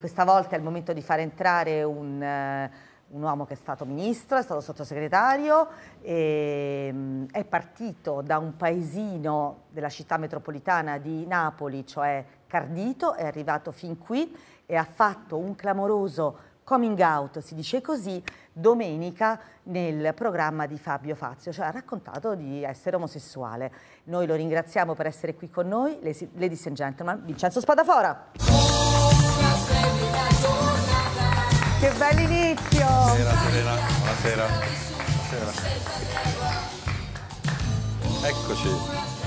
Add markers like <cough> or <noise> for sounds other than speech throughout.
Questa volta è il momento di far entrare un, eh, un uomo che è stato ministro, è stato sottosegretario, ehm, è partito da un paesino della città metropolitana di Napoli, cioè Cardito, è arrivato fin qui e ha fatto un clamoroso coming out, si dice così, domenica nel programma di Fabio Fazio, cioè ha raccontato di essere omosessuale. Noi lo ringraziamo per essere qui con noi, ladies and gentlemen, Vincenzo Spadafora. Che bell'inizio! Buonasera, Serena. Buonasera. Buonasera. Eccoci.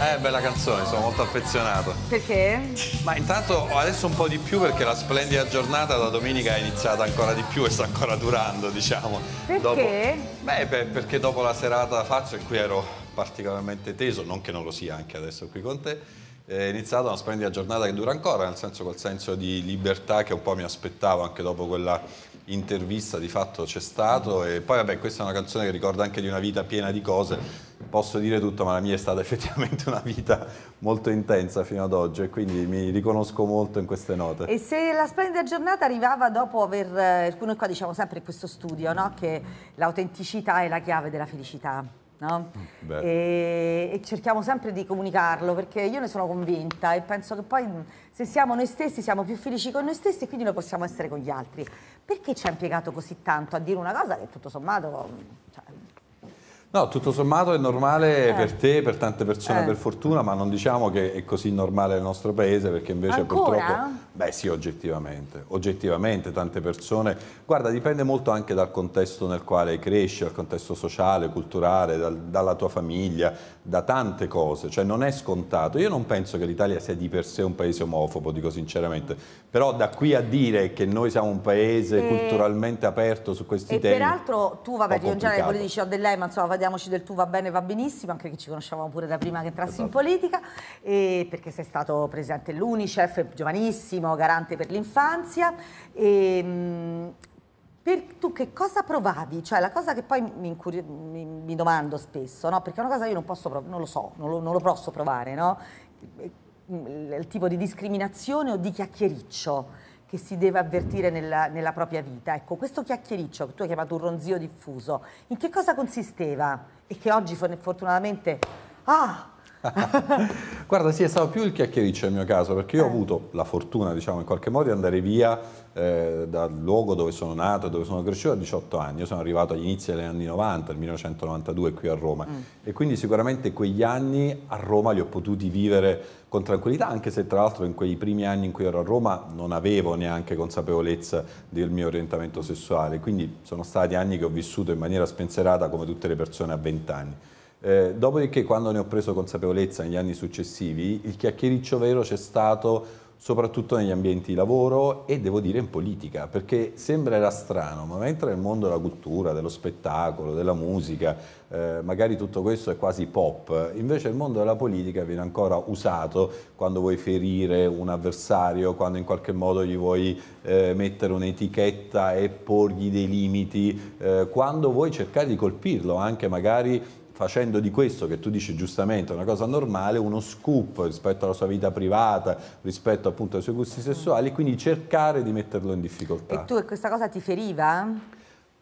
Eh, bella canzone, sono molto affezionato. Perché? Ma intanto adesso un po' di più perché la splendida giornata da domenica è iniziata ancora di più e sta ancora durando, diciamo. Perché? Dopo... Beh, beh, perché dopo la serata da Fazio in cui ero particolarmente teso, non che non lo sia anche adesso qui con te, è iniziata una splendida giornata che dura ancora, nel senso quel senso di libertà che un po' mi aspettavo anche dopo quella intervista di fatto c'è stato e poi vabbè questa è una canzone che ricorda anche di una vita piena di cose posso dire tutto ma la mia è stata <laughs> effettivamente una vita molto intensa fino ad oggi e quindi mi riconosco molto in queste note e se la splendida giornata arrivava dopo aver eh, noi qua diciamo sempre in questo studio no? che l'autenticità è la chiave della felicità No? Mm, e, e, cerchiamo sempre di comunicarlo perché io ne sono convinta e penso che poi mm, se siamo noi stessi siamo più felici con noi stessi e quindi noi possiamo essere con gli altri. Perché ci ha impiegato così tanto a dire una cosa che tutto sommato... Mm, cioè... No, tutto sommato è normale eh. per te, per tante persone eh. per fortuna, ma non diciamo che è così normale nel nostro paese perché invece Ancora? purtroppo Beh sì, oggettivamente, oggettivamente tante persone, guarda dipende molto anche dal contesto nel quale cresci, dal contesto sociale, culturale, dal, dalla tua famiglia, da tante cose, cioè non è scontato, io non penso che l'Italia sia di per sé un paese omofobo, dico sinceramente, però da qui a dire che noi siamo un paese e... Eh, culturalmente aperto su questi e temi... E peraltro tu vabbè, io già le quello dici ho del lei, ma insomma vadiamoci del tu va bene, va benissimo, anche che ci conosciamo pure da prima che entrassi esatto. in politica, perché sei stato presidente dell'Unicef, giovanissimo, garante per l'infanzia. E, ehm, per, tu che cosa provavi? Cioè la cosa che poi mi, incurio, mi, mi domando spesso, no? perché è una cosa che io non posso provare, non lo so, non lo, non lo posso provare, no? Ehm, il tipo di discriminazione o di chiacchiericcio che si deve avvertire nella, nella, propria vita. Ecco, questo chiacchiericcio che tu hai chiamato un ronzio diffuso, in che cosa consisteva? E che oggi fortunatamente, ah, <laughs> Guarda, sì, è stato più il chiacchiericcio nel mio caso, perché io ho eh. avuto la fortuna, diciamo, in qualche modo di andare via eh, dal luogo dove sono nato e dove sono cresciuto a 18 anni. Io sono arrivato agli inizi degli anni 90, nel 1992 qui a Roma, mm. e quindi sicuramente quegli anni a Roma li ho potuti vivere con tranquillità, anche se tra l'altro in quei primi anni in cui ero a Roma non avevo neanche consapevolezza del mio orientamento sessuale, quindi sono stati anni che ho vissuto in maniera spensierata come tutte le persone a 20 anni. Eh, dopodiché quando ne ho preso consapevolezza negli anni successivi, il chiacchiericcio vero c'è stato soprattutto negli ambienti di lavoro e devo dire in politica, perché sembrerà strano, ma mentre nel mondo della cultura, dello spettacolo, della musica, eh, magari tutto questo è quasi pop, invece il mondo della politica viene ancora usato quando vuoi ferire un avversario, quando in qualche modo gli vuoi eh, mettere un'etichetta e porgli dei limiti, eh, quando vuoi cercare di colpirlo anche magari facendo di questo, che tu dici giustamente una cosa normale, uno scoop rispetto alla sua vita privata, rispetto appunto ai suoi gusti sessuali, quindi cercare di metterlo in difficoltà. E tu questa cosa ti feriva?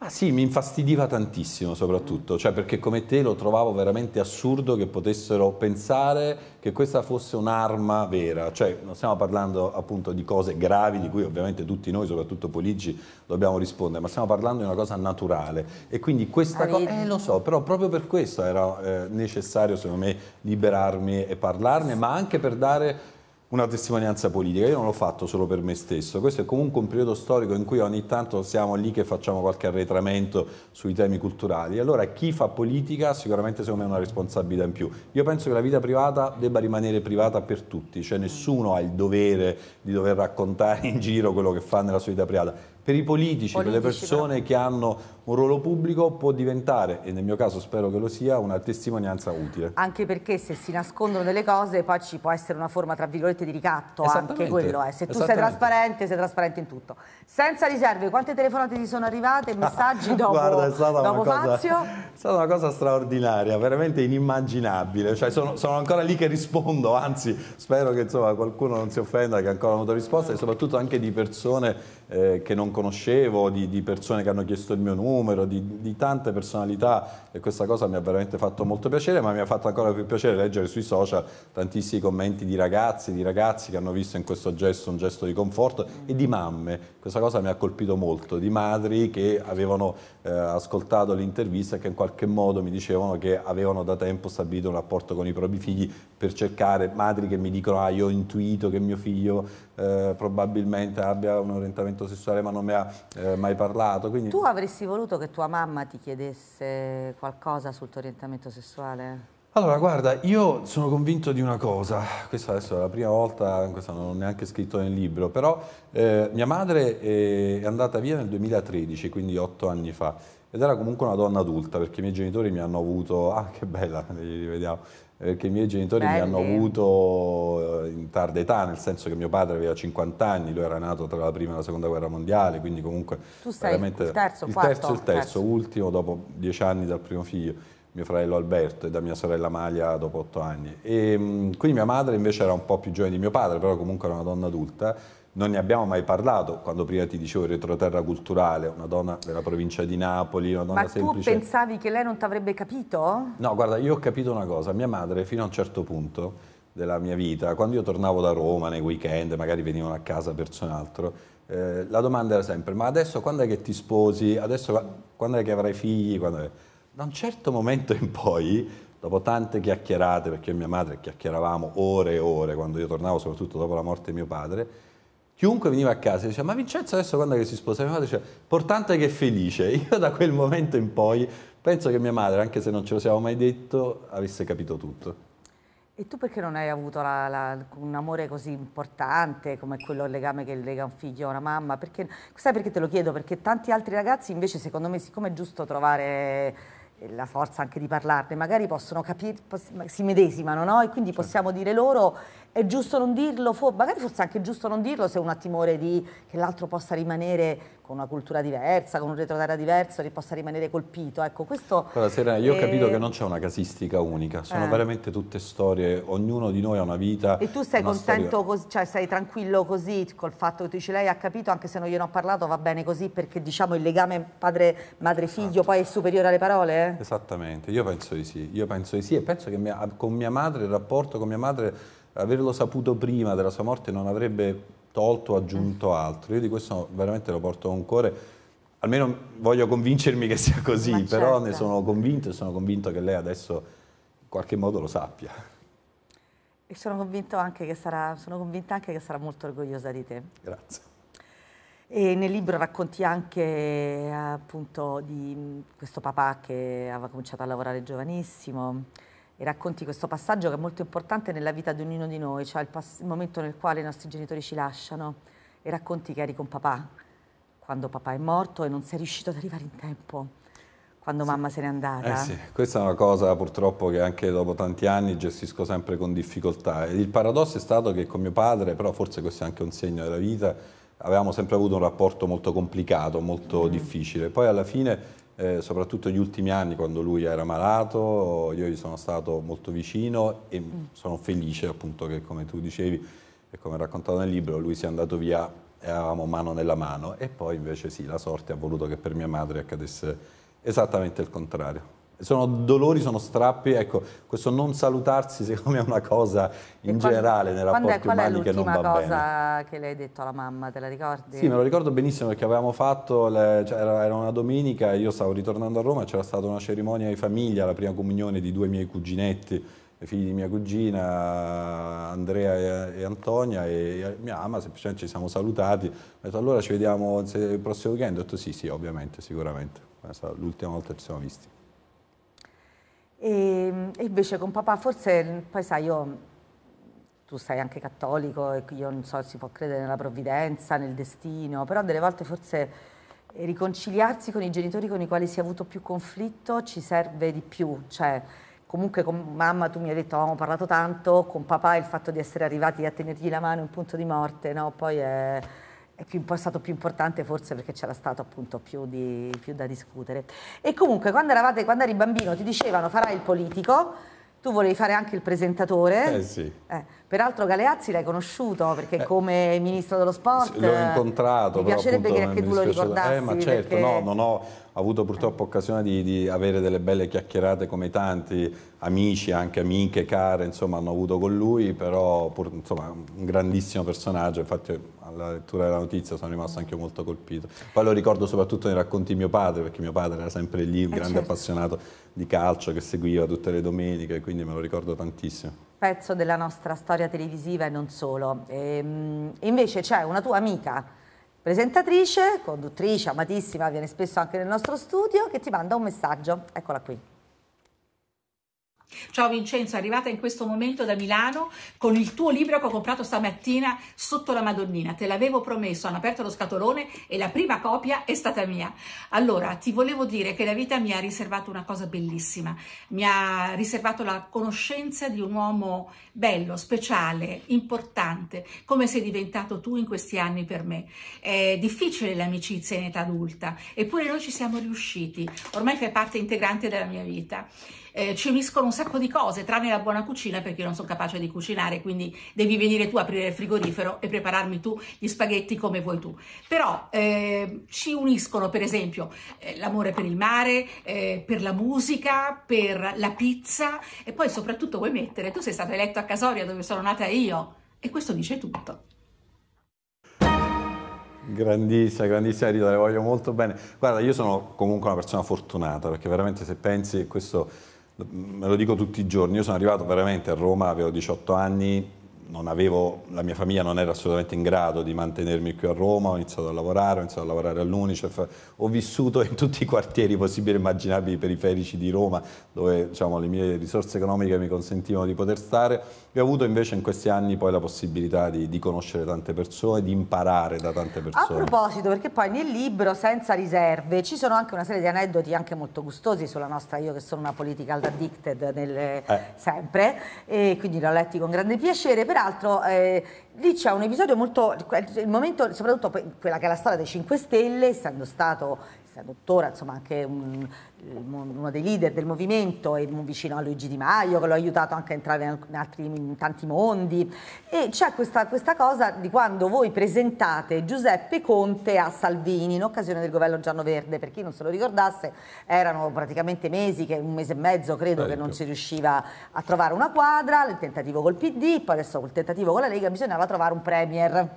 Ma sì, mi infastidiva tantissimo soprattutto, cioè perché come te lo trovavo veramente assurdo che potessero pensare che questa fosse un'arma vera, cioè non stiamo parlando appunto di cose gravi di cui ovviamente tutti noi, soprattutto politici, dobbiamo rispondere, ma stiamo parlando di una cosa naturale e quindi questa cosa, eh lo so, però proprio per questo era eh, necessario secondo me liberarmi e parlarne, ma anche per dare una testimonianza politica, io non l'ho fatto solo per me stesso, questo è comunque un periodo storico in cui ogni tanto siamo lì che facciamo qualche arretramento sui temi culturali, allora chi fa politica sicuramente secondo me è una responsabilità in più. Io penso che la vita privata debba rimanere privata per tutti, cioè nessuno ha il dovere di dover raccontare in giro quello che fa nella sua vita privata, per i politici, politici per le persone però. che hanno un ruolo pubblico può diventare, e nel mio caso spero che lo sia, una testimonianza utile. Anche perché se si nascondono delle cose poi ci può essere una forma, tra virgolette, di ricatto anche quello. Eh. Se tu sei trasparente, sei trasparente in tutto. Senza riserve, quante telefonate ti sono arrivate, <laughs> messaggi dopo, Guarda, è stata dopo cosa, Fazio? È stata una cosa straordinaria, veramente inimmaginabile. Cioè, sono, sono, ancora lì che rispondo, anzi spero che insomma, qualcuno non si offenda che ancora non ho avuto risposta e soprattutto anche di persone eh, che non conoscevo, di, di, persone che hanno chiesto il mio numero, di, di, tante personalità e questa cosa mi ha veramente fatto molto piacere, ma mi ha fatto ancora più piacere leggere sui social tantissimi commenti di ragazzi, di ragazzi che hanno visto in questo gesto un gesto di conforto e di mamme, questa cosa mi ha colpito molto, di madri che avevano eh, ascoltato l'intervista e che in qualche modo mi dicevano che avevano da tempo stabilito un rapporto con i propri figli per cercare madri che mi dicono ah io ho intuito che mio figlio eh, probabilmente abbia un orientamento sessuale ma non mi ha eh, mai parlato. Quindi... Tu avresti voluto che tua mamma ti chiedesse qualcosa sul tuo orientamento sessuale? Allora, guarda, io sono convinto di una cosa, questa adesso è la prima volta, questa non ho neanche scritto nel libro, però eh, mia madre eh, è andata via nel 2013, quindi otto anni fa, ed era comunque una donna adulta, perché i miei genitori mi hanno avuto, ah che bella, li rivediamo, perché eh, i miei genitori Belli. mi hanno avuto eh, in tarda età, nel senso che mio padre aveva 50 anni, lui era nato tra la prima e la seconda guerra mondiale, quindi comunque... Tu sei il terzo, il terzo, il terzo, terzo, ultimo dopo dieci anni dal primo figlio, mio fratello Alberto e da mia sorella Malia dopo otto anni. E, ehm, quindi mia madre invece era un po' più giovane di mio padre, però comunque era una donna adulta, non ne abbiamo mai parlato quando prima ti dicevo retroterra culturale, una donna della provincia di Napoli, una donna Ma semplice. Ma tu pensavi che lei non ti avrebbe capito? No, guarda, io ho capito una cosa, mia madre fino a un certo punto della mia vita, quando io tornavo da Roma nei weekend, magari venivano a casa verso altro, eh, la domanda era sempre, ma adesso quando è che ti sposi? Adesso quando è che avrai figli? Da un certo momento in poi, dopo tante chiacchierate, perché mia madre chiacchieravamo ore e ore quando io tornavo, soprattutto dopo la morte di mio padre, chiunque veniva a casa diceva ma Vincenzo adesso quando è che si sposa? Mia madre diceva importante che è felice. <laughs> Io da quel momento in poi penso che mia madre, anche se non ce lo siamo mai detto, avesse capito tutto. E tu perché non hai avuto la, la, un amore così importante come quello il legame che lega un figlio a una mamma? Perché, sai perché te lo chiedo? Perché tanti altri ragazzi invece secondo me siccome è giusto trovare eh, la forza anche di parlarne, magari possono capire, si medesimano, no? E quindi certo. possiamo dire loro è giusto non dirlo, for magari forse anche giusto non dirlo se uno ha timore di, che l'altro possa rimanere con una cultura diversa, con un retroterra diverso, che possa rimanere colpito. Ecco, questo Guarda Serena, io è... ho capito che non c'è una casistica unica, sono eh. veramente tutte storie, ognuno di noi ha una vita. E tu sei contento, così, cioè sei tranquillo così col fatto che tu dici lei ha capito, anche se non gliene ho parlato va bene così perché diciamo il legame padre-madre-figlio esatto. poi è superiore alle parole? Eh? Esattamente, io penso di sì, io penso di sì e penso che mia, con mia madre, il rapporto con mia madre averlo saputo prima della sua morte non avrebbe tolto o aggiunto mm. altro. Io di questo veramente lo porto con cuore, almeno voglio convincermi che sia così, Ma però certo. ne sono convinto e sono convinto che lei adesso in qualche modo lo sappia. E sono, anche sarà, sono convinta anche che sarà molto orgogliosa di te. Grazie. E nel libro racconti anche appunto di questo papà che aveva cominciato a lavorare giovanissimo, e racconti questo passaggio che è molto importante nella vita di ognuno di noi, cioè il, il momento nel quale i nostri genitori ci lasciano e racconti che eri con papà, quando papà è morto e non sei riuscito ad arrivare in tempo quando sì. mamma se n'è andata. Eh sì, questa è una cosa purtroppo che anche dopo tanti anni gestisco sempre con difficoltà. Il paradosso è stato che con mio padre, però forse questo è anche un segno della vita, avevamo sempre avuto un rapporto molto complicato, molto mm. difficile. Poi alla fine eh, soprattutto gli ultimi anni quando lui era malato, io gli sono stato molto vicino e mm. sono felice appunto che come tu dicevi e come raccontato nel libro lui sia andato via e avevamo mano nella mano e poi invece sì, la sorte ha voluto che per mia madre accadesse esattamente il contrario sono dolori, sono strappi, ecco, questo non salutarsi <laughs> secondo me è una cosa in quando, generale nei rapporti è, umani che non va bene. Qual è l'ultima cosa che le hai detto alla mamma, te la ricordi? Sì, me lo ricordo benissimo perché avevamo fatto, le, cioè era, era, una domenica, io stavo ritornando a Roma, c'era stata una cerimonia di famiglia, la prima comunione di due miei cuginetti, figli di mia cugina Andrea e, e Antonia e, e mia mamma semplicemente ci siamo salutati, ho detto allora ci vediamo il prossimo weekend, ho detto sì sì ovviamente, sicuramente, l'ultima volta ci siamo visti. E, e invece con papà forse, poi sai, io tu sei anche cattolico e io non so, si può credere nella provvidenza, nel destino, però delle volte forse eh, riconciliarsi con i genitori con i quali si è avuto più conflitto ci serve di più, cioè comunque con mamma tu mi hai detto avevamo parlato tanto, con papà il fatto di essere arrivati a tenergli la mano in punto di morte, no? Poi è è più, stato più importante forse perché c'era stato appunto più, di, più da discutere. E comunque quando, eravate, quando, eri bambino ti dicevano farai il politico, tu volevi fare anche il presentatore. Eh sì. Eh, peraltro Galeazzi l'hai conosciuto perché eh, come ministro dello sport... L'ho incontrato. Mi piacerebbe che anche tu lo ricordassi. Eh, ma certo, perché... no, non ho avuto purtroppo occasione di, di, avere delle belle chiacchierate come tanti amici, anche amiche, care, insomma, hanno avuto con lui, però pur, insomma, un grandissimo personaggio, infatti alla lettura della notizia sono rimasto anche molto colpito. Poi lo ricordo soprattutto nei racconti di mio padre, perché mio padre era sempre lì, un eh grande certo. appassionato di calcio che seguiva tutte le domeniche, quindi me lo ricordo tantissimo. Pezzo della nostra storia televisiva e non solo. E, ehm, invece c'è una tua amica, presentatrice, conduttrice, amatissima, viene spesso anche nel nostro studio, che ti manda un messaggio. Eccola qui. Ciao Vincenzo, arrivata in questo momento da Milano con il tuo libro che ho comprato stamattina sotto la Madonnina. Te l'avevo promesso, hanno aperto lo scatolone e la prima copia è stata mia. Allora, ti volevo dire che la vita mi ha riservato una cosa bellissima. Mi ha riservato la conoscenza di un uomo bello, speciale, importante, come sei diventato tu in questi anni per me. È difficile l'amicizia in età adulta, eppure noi ci siamo riusciti. Ormai fai parte integrante della mia vita eh, ci uniscono un sacco di cose, tranne la buona cucina perché io non sono capace di cucinare, quindi devi venire tu a aprire il frigorifero e prepararmi tu gli spaghetti come vuoi tu. Però eh, ci uniscono per esempio eh, l'amore per il mare, eh, per la musica, per la pizza e poi soprattutto vuoi mettere, tu sei stato eletto a Casoria dove sono nata io e questo dice tutto. Grandissima, grandissima Rita, le voglio molto bene. Guarda, io sono comunque una persona fortunata perché veramente se pensi questo me lo dico tutti i giorni, io sono arrivato veramente a Roma, avevo 18 anni, avevo, la mia famiglia non era assolutamente in grado di mantenermi qui a Roma, ho iniziato a lavorare, ho iniziato a lavorare all'Unicef, ho vissuto in tutti i quartieri possibili e immaginabili periferici di Roma, dove diciamo, le mie risorse economiche mi consentivano di poter stare, e ho avuto invece in questi anni poi la possibilità di, di conoscere tante persone, di imparare da tante persone. A proposito, perché poi nel libro, senza riserve, ci sono anche una serie di aneddoti anche molto gustosi sulla nostra, io che sono una political addicted nel, eh. sempre, e quindi l'ho letti con grande piacere, però peraltro eh, lì c'è un episodio molto, il momento, soprattutto quella che è la storia dei 5 Stelle, essendo stato sia cioè, dottora, insomma anche un, uno dei leader del movimento e vicino a Luigi Di Maio che l'ha aiutato anche a entrare in, altri, in tanti mondi e c'è questa, questa, cosa di quando voi presentate Giuseppe Conte a Salvini in occasione del governo Gianno verde per chi non se lo ricordasse erano praticamente mesi, che, un mese e mezzo credo Bello. che non certo. si riusciva a trovare una quadra, il tentativo col PD, poi adesso col tentativo con la Lega bisognava trovare un premier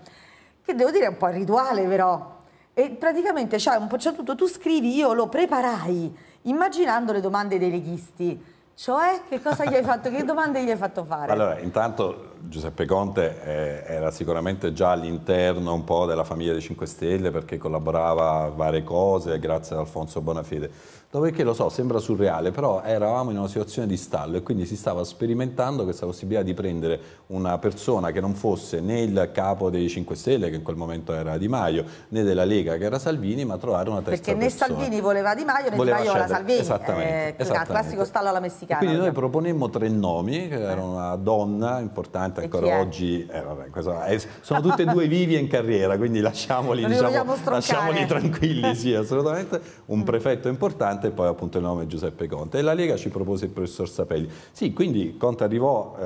che devo dire è un po' il rituale però e praticamente c'è un certo punto tu scrivi, io lo preparai immaginando le domande dei leghisti cioè, che cosa gli hai fatto? Che domande gli hai fatto fare? Allora, intanto Giuseppe Conte eh, era sicuramente già all'interno un po' della famiglia dei 5 Stelle perché collaborava a varie cose grazie ad Alfonso Bonafede. Dopodiché lo so, sembra surreale, però eravamo in una situazione di stallo e quindi si stava sperimentando questa possibilità di prendere una persona che non fosse né il capo dei 5 Stelle, che in quel momento era Di Maio, né della Lega, che era Salvini, ma trovare una terza perché persona. Perché né Salvini voleva Di Maio, né voleva Di Maio voleva Salvini. Esattamente, eh, esattamente. Classico stallo alla Messina messicana. quindi noi diciamo. proponemmo tre nomi, eh. era una donna importante ancora oggi, eh, vabbè, sono tutte e due vivi in carriera, quindi lasciamoli, diciamo, lasciamoli tranquilli, sì, <laughs> assolutamente, un mm. prefetto importante e poi appunto il nome è Giuseppe Conte. E la Lega ci propose il professor Sapelli. Sì, quindi Conte arrivò eh,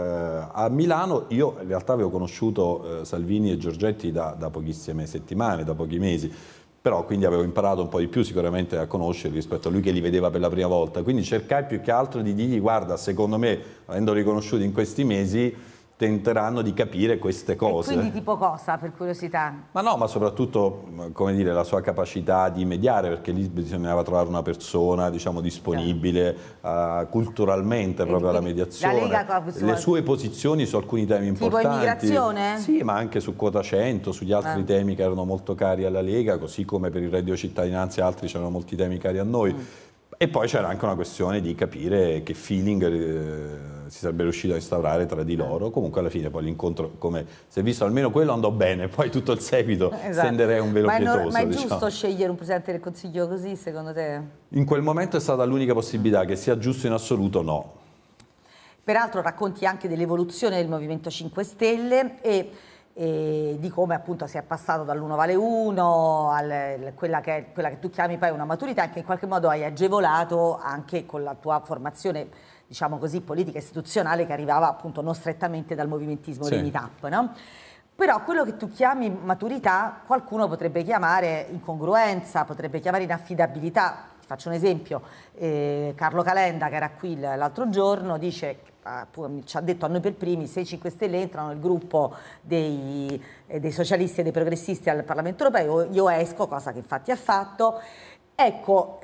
a Milano, io in realtà avevo conosciuto eh, Salvini e Giorgetti da, da pochissime settimane, da pochi mesi, però quindi avevo imparato un po' di più sicuramente a conoscerli rispetto a lui che li vedeva per la prima volta, quindi cercai più che altro di dirgli guarda, secondo me, avendo riconosciuti in questi mesi, tenteranno di capire queste cose. E quindi tipo cosa, per curiosità? Ma no, ma soprattutto, mm, come dire, la sua capacità di mediare, perché lì bisognava trovare una persona, diciamo, disponibile uh, culturalmente e proprio alla mediazione. La Lega, Le sue posizioni su alcuni temi importanti. Tipo immigrazione? Sì, ma anche su quota 100, sugli ah. altri eh. temi che erano molto cari alla Lega, così come per il reddito cittadinanza e altri c'erano molti temi cari a noi. Mm e poi c'era anche una questione di capire che feeling eh, si sarebbe riuscito a instaurare tra di loro. Comunque alla fine poi l'incontro, come si è visto, almeno quello andò bene, <laughs> poi tutto il seguito esatto. tenderei un velo ma pietoso. Non, ma è diciamo. giusto scegliere un Presidente del Consiglio così, secondo te? In quel momento è stata l'unica possibilità, che sia giusto in assoluto no. Peraltro racconti anche dell'evoluzione del Movimento 5 Stelle e e di come appunto si è passato dall'uno vale uno a quella, che, quella che tu chiami poi una maturità che in qualche modo hai agevolato anche con la tua formazione diciamo così politica istituzionale che arrivava appunto non strettamente dal movimentismo sì. di Meetup no? Però quello che tu chiami maturità qualcuno potrebbe chiamare incongruenza, potrebbe chiamare inaffidabilità. Ti faccio un esempio, eh, Carlo Calenda che era qui l'altro giorno dice ci ha detto a noi per primi, se i 5 Stelle entrano nel gruppo dei, eh, dei socialisti e dei progressisti al Parlamento europeo, io esco, cosa che infatti ha fatto. Ecco,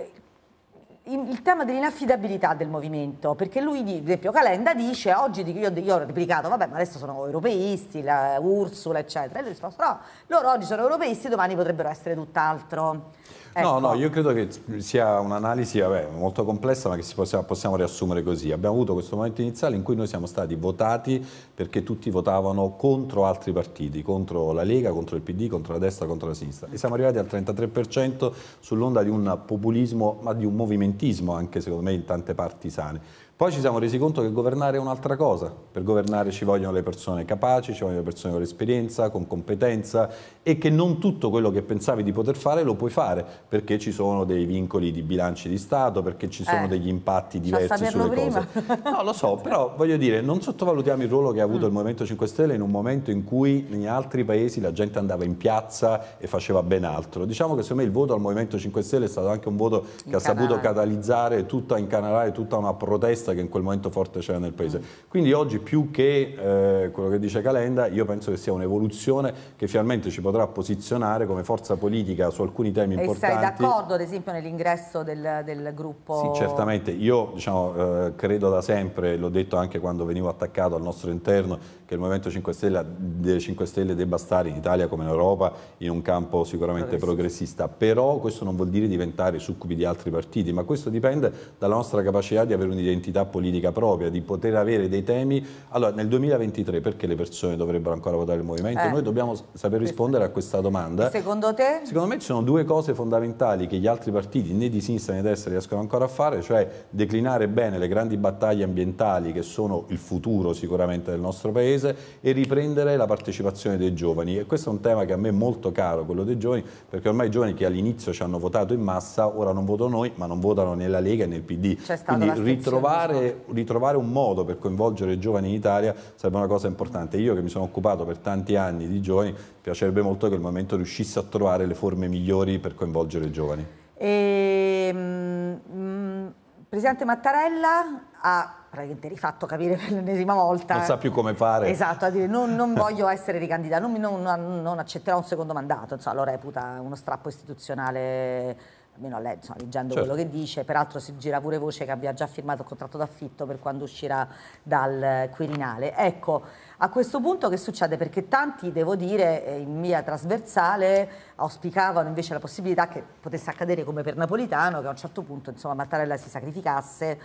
il tema dell'inaffidabilità del movimento, perché lui, ad esempio Calenda, dice oggi, io, io, ho replicato, vabbè ma adesso sono europeisti, la Ursula eccetera, e lui ha risposto no, loro oggi sono europeisti, domani potrebbero essere tutt'altro. Ecco. No, no, ecco. io credo che sia un'analisi molto complessa ma che possiamo, possiamo riassumere così. Abbiamo avuto questo momento iniziale in cui noi siamo stati votati perché tutti votavano contro altri partiti, contro la Lega, contro il PD, contro la destra, contro la sinistra e siamo arrivati al 33% sull'onda di un populismo ma di un movimentismo anche secondo me in tante parti sane. Poi ci siamo resi conto che governare è un'altra cosa, per governare ci vogliono le persone capaci, ci vogliono le persone con esperienza, con competenza e che non tutto quello che pensavi di poter fare lo puoi fare, perché ci sono dei vincoli di bilanci di Stato, perché ci sono eh, degli impatti diversi sulle prima. cose. No, lo so, <laughs> però voglio dire, non sottovalutiamo il ruolo che ha avuto mm. il Movimento 5 Stelle in un momento in cui negli altri paesi la gente andava in piazza e faceva ben altro. Diciamo che secondo me il voto al Movimento 5 Stelle è stato anche un voto che in ha canale. saputo catalizzare tutta, incanalare tutta una protesta che in quel momento forte c'era nel paese. Quindi oggi più che eh, quello che dice Calenda, io penso che sia un'evoluzione che finalmente ci potrà posizionare come forza politica su alcuni temi e importanti. E sei d'accordo ad esempio nell'ingresso del, del, gruppo? Sì, certamente. Io diciamo, eh, credo da sempre, l'ho detto anche quando venivo attaccato al nostro interno, che il Movimento 5 Stelle, 5 Stelle debba stare in Italia come in Europa in un campo sicuramente progressista. Però questo non vuol dire diventare succubi di altri partiti, ma questo dipende dalla nostra capacità di avere un'identità identità politica propria, di poter avere dei temi. Allora, nel 2023 perché le persone dovrebbero ancora votare il Movimento? Eh. Noi dobbiamo saper rispondere a questa domanda. E secondo te? Secondo me ci sono due cose fondamentali che gli altri partiti, né di sinistra né di destra, riescono ancora a fare, cioè declinare bene le grandi battaglie ambientali che sono il futuro sicuramente del nostro Paese e riprendere la partecipazione dei giovani. E questo è un tema che a me è molto caro, quello dei giovani, perché ormai i giovani che all'inizio ci hanno votato in massa, ora non votano noi, ma non votano nella Lega e nel PD. Quindi ritrovare trovare, ritrovare un modo per coinvolgere i giovani in Italia sarebbe una cosa importante. Io che mi sono occupato per tanti anni di giovani, piacerebbe molto che il momento riuscisse a trovare le forme migliori per coinvolgere i giovani. E, ehm, mh, mm, Presidente Mattarella ha praticamente rifatto capire per l'ennesima volta. Non sa più come fare. Esatto, a dire non, non voglio essere ricandidato, non, non, non accetterò un secondo mandato, insomma, lo reputa uno strappo istituzionale almeno a lei, insomma, leggendo certo. quello che dice, peraltro si gira pure voce che abbia già firmato il contratto d'affitto per quando uscirà dal Quirinale. Ecco, a questo punto che succede? Perché tanti, devo dire, eh, in via trasversale auspicavano invece la possibilità che potesse accadere come per Napolitano, che a un certo punto insomma, Mattarella si sacrificasse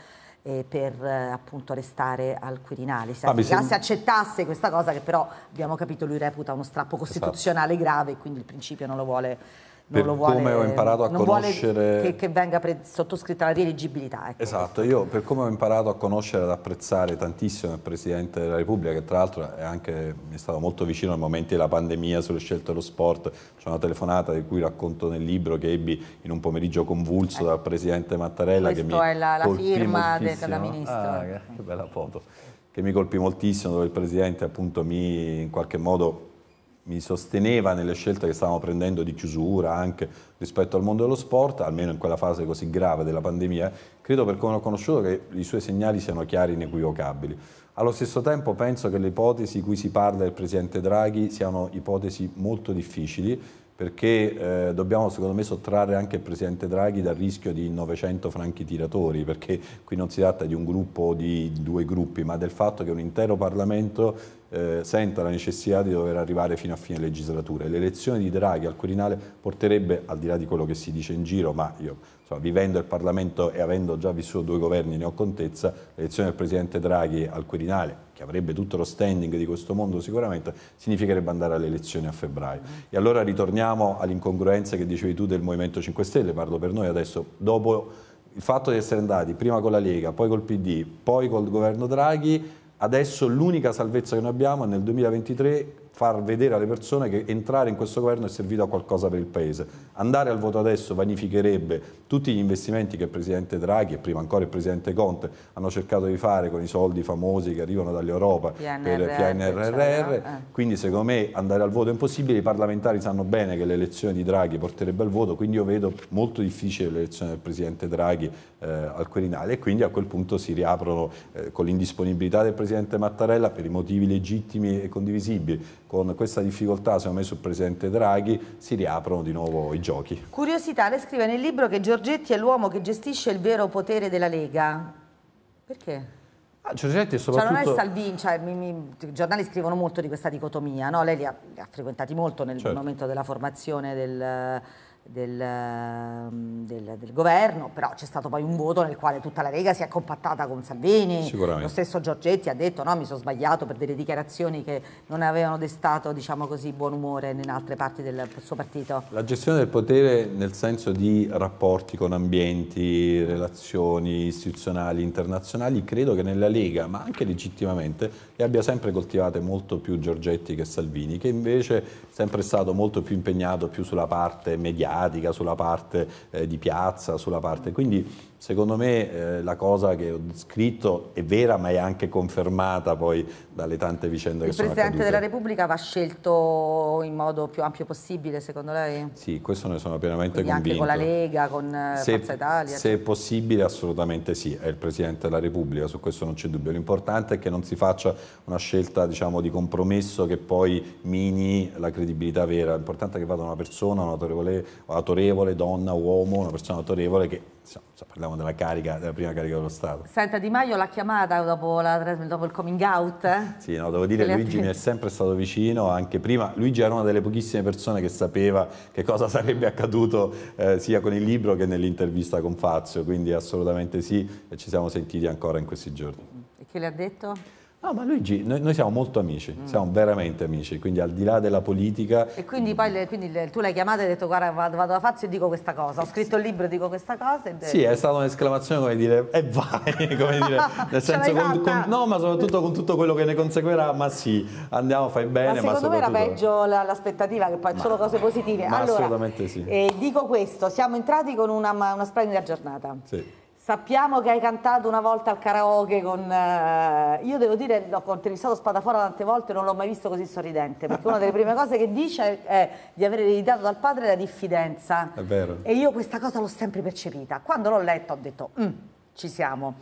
eh, per eh, appunto restare al Quirinale. Se ah, sem- accettasse questa cosa che però abbiamo capito lui reputa uno strappo esatto. costituzionale esatto. grave e quindi il principio non lo vuole per vuole, come ho imparato a conoscere... Che, che, venga sottoscritta la rieleggibilità Ecco esatto, io per come ho imparato a conoscere ad apprezzare tantissimo il Presidente della Repubblica, che tra l'altro è anche, mi è stato molto vicino al momento della pandemia sulle scelte dello sport, c'è una telefonata di cui racconto nel libro che ebbi in un pomeriggio convulso eh. dal Presidente Mattarella. Questa è la, la firma della ah, Ministra. Ah, che bella foto. Che mi colpì moltissimo dove il Presidente appunto mi in qualche modo mi sosteneva nelle scelte che stavamo prendendo di chiusura anche rispetto al mondo dello sport, almeno in quella fase così grave della pandemia, credo per come l'ho conosciuto che i suoi segnali siano chiari e inequivocabili. Allo stesso tempo penso che le ipotesi di cui si parla del Presidente Draghi siano ipotesi molto difficili perché eh, dobbiamo secondo me sottrarre anche il Presidente Draghi dal rischio di 900 franchi tiratori, perché qui non si tratta di un gruppo o di due gruppi, ma del fatto che un intero Parlamento eh, senta la necessità di dover arrivare fino a fine legislatura. L'elezione di Draghi al Quirinale porterebbe, al di là di quello che si dice in giro, ma io insomma, vivendo il Parlamento e avendo già vissuto due governi ne ho contezza, l'elezione del Presidente Draghi al Quirinale, che avrebbe tutto lo standing di questo mondo sicuramente, significherebbe andare alle elezioni a febbraio. E allora ritorniamo all'incongruenza che dicevi tu del Movimento 5 Stelle, parlo per noi adesso, dopo il fatto di essere andati prima con la Lega, poi col PD, poi col governo Draghi, Adesso l'unica salvezza che noi abbiamo è nel 2023 far vedere alle persone che entrare in questo governo è servito a qualcosa per il Paese. Andare al voto adesso vanificherebbe tutti gli investimenti che il Presidente Draghi e prima ancora il Presidente Conte hanno cercato di fare con i soldi famosi che arrivano dall'Europa per PNRR, diciamo, eh. quindi secondo me andare al voto è impossibile, i parlamentari sanno bene che l'elezione di Draghi porterebbe al voto, quindi io vedo molto difficile l'elezione del Presidente Draghi eh, al Quirinale e quindi a quel punto si riaprono eh, con l'indisponibilità del Presidente Mattarella per i motivi legittimi e condivisibili con questa difficoltà, secondo me, sul presidente Draghi, si riaprono di nuovo i giochi. Curiosità, lei scrive nel libro che Giorgetti è l'uomo che gestisce il vero potere della Lega. Perché? Ah, Giorgetti è soprattutto... Cioè non è Salvini, cioè, mi, mi, i giornali scrivono molto di questa dicotomia, no? lei li ha, li ha, frequentati molto nel certo. momento della formazione del del, ehm, del, del, governo, però c'è stato poi un voto nel quale tutta la Lega si è compattata con Salvini, lo stesso Giorgetti ha detto no mi sono sbagliato per delle dichiarazioni che non avevano destato diciamo così, buon umore in altre parti del suo partito. La gestione del potere nel senso di rapporti con ambienti, relazioni istituzionali, internazionali, credo che nella Lega, ma anche legittimamente, le abbia sempre coltivate molto più Giorgetti che Salvini, che invece è sempre stato molto più impegnato più sulla parte mediatica mediatica, sulla parte eh, di piazza, sulla parte... Quindi Secondo me eh, la cosa che ho scritto è vera ma è anche confermata poi dalle tante vicende Il che sono accadute. Il Presidente della Repubblica va scelto in modo più ampio possibile secondo lei? Sì, questo ne sono pienamente Quindi convinto. anche con la Lega, con eh, se, Forza Italia? Se è possibile assolutamente sì, è il Presidente della Repubblica, su questo non c'è dubbio. L'importante è che non si faccia una scelta diciamo, di compromesso che poi mini la credibilità vera. L'importante è che vada una persona, un'autorevole, autorevole, donna, uomo, una persona autorevole che parliamo della, carica, della prima carica dello Stato. Senta Di Maio l'ha chiamata dopo, la, dopo, il coming out? Sì, no, devo dire che Luigi mi è sempre stato vicino, anche prima. Luigi era una delle pochissime persone che sapeva che cosa <laughs> sarebbe accaduto eh, sia con il libro che nell'intervista con Fazio, quindi assolutamente sì, e ci siamo sentiti ancora in questi giorni. E che le ha detto? No, ah, ma Luigi, noi, noi siamo molto amici, mm. siamo veramente amici, quindi al di là della politica... E quindi poi le, quindi le, tu l'hai chiamata e hai detto guarda vado, vado da Fazio e dico questa cosa, ho scritto il libro e dico questa cosa... E sì, è stata un'esclamazione come dire, e eh vai, <laughs> come dire, nel <laughs> senso... Con, con, no, ma soprattutto con tutto quello che ne conseguirà, ma sì, andiamo, fai bene, ma secondo ma soprattutto... me era peggio l'aspettativa, che poi ma, solo cose positive. Ma allora, assolutamente sì. E eh, dico questo, siamo entrati con una, una splendida giornata. Sì Sappiamo che hai cantato una volta al karaoke con... Eh, io devo dire, l'ho intervistato Spadafora tante volte e non l'ho mai visto così sorridente, perché una delle prime cose che dice è di aver ereditato dal padre la diffidenza. È vero. E io questa cosa l'ho sempre percepita. Quando l'ho letta ho detto, mm, ci siamo.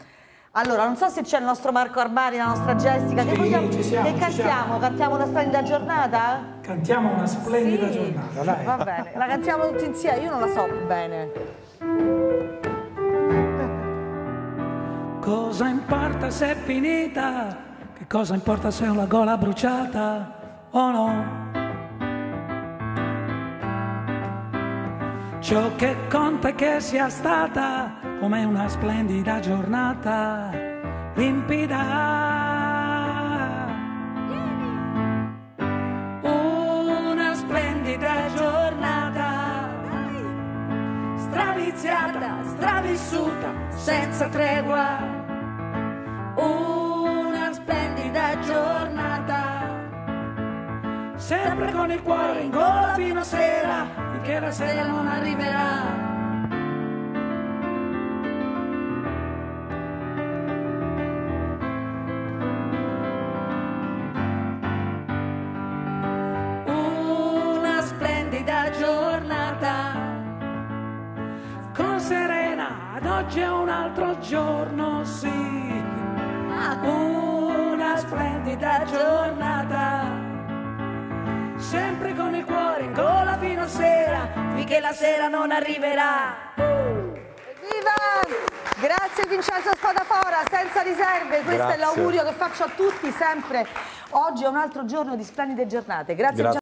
Allora, non so se c'è il nostro Marco Armani, la nostra Jessica, sì, che, ci siamo, che cantiamo? Cantiamo una splendida giornata? Cantiamo una splendida sì. giornata, dai. Va bene, la cantiamo tutti insieme, io non la so bene cosa importa se è finita? Che cosa importa se ho la gola bruciata o no? Ciò che conta è che sia stata come una splendida giornata limpida. Una splendida giornata straviziata, stravissuta, senza tregua. sempre con il cuore in gola fino a sera, finché la sera non arriverà. oggi è un altro giorno, sì, ah. una splendida giornata. sera, finché la sera non arriverà. Evviva! Grazie Vincenzo Spadafora, senza riserve, questo Grazie. è l'augurio che faccio a tutti sempre. Oggi è un altro giorno di splendide giornate. Grazie, Grazie.